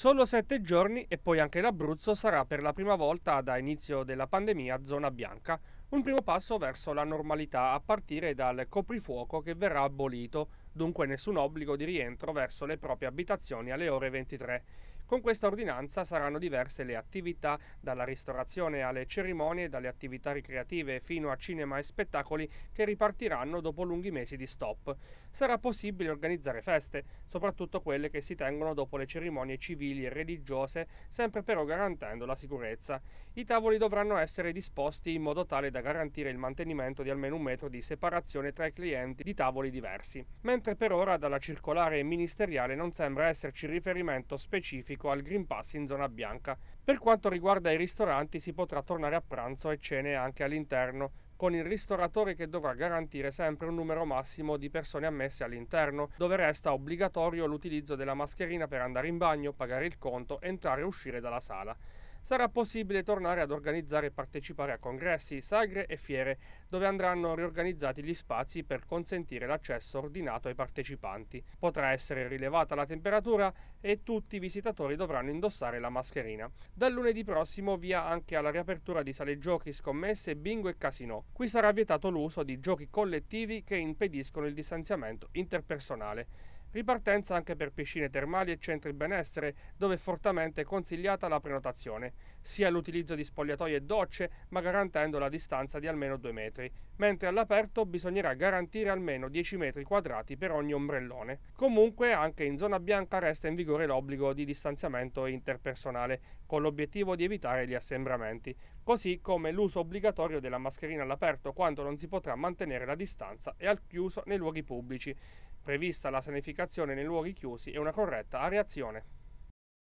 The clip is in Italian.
Solo sette giorni e poi anche l'Abruzzo sarà per la prima volta da inizio della pandemia zona bianca, un primo passo verso la normalità a partire dal coprifuoco che verrà abolito, dunque nessun obbligo di rientro verso le proprie abitazioni alle ore 23. Con questa ordinanza saranno diverse le attività, dalla ristorazione alle cerimonie, dalle attività ricreative fino a cinema e spettacoli che ripartiranno dopo lunghi mesi di stop. Sarà possibile organizzare feste, soprattutto quelle che si tengono dopo le cerimonie civili e religiose, sempre però garantendo la sicurezza. I tavoli dovranno essere disposti in modo tale da garantire il mantenimento di almeno un metro di separazione tra i clienti di tavoli diversi, mentre per ora dalla circolare ministeriale non sembra esserci riferimento specifico traffico al Green Pass in zona bianca. Per quanto riguarda i ristoranti si potrà tornare a pranzo e cene anche all'interno, con il ristoratore che dovrà garantire sempre un numero massimo di persone ammesse all'interno, dove resta obbligatorio l'utilizzo della mascherina per andare in bagno, pagare il conto, entrare e uscire dalla sala sarà possibile tornare ad organizzare e partecipare a congressi, sagre e fiere, dove andranno riorganizzati gli spazi per consentire l'accesso ordinato ai partecipanti. Potrà essere rilevata la temperatura e tutti i visitatori dovranno indossare la mascherina. Dal lunedì prossimo via anche alla riapertura di sale giochi, scommesse, bingo e casino. Qui sarà vietato l'uso di giochi collettivi che impediscono il distanziamento interpersonale. Ripartenza anche per piscine termali e centri benessere, dove è fortemente consigliata la prenotazione, sia l'utilizzo di spogliatoie e docce, ma garantendo la distanza di almeno due metri mentre all'aperto bisognerà garantire almeno 10 metri quadrati per ogni ombrellone. Comunque anche in zona bianca resta in vigore l'obbligo di distanziamento interpersonale, con l'obiettivo di evitare gli assembramenti, così come l'uso obbligatorio della mascherina all'aperto quando non si potrà mantenere la distanza e al chiuso nei luoghi pubblici, prevista la sanificazione nei luoghi chiusi e una corretta areazione.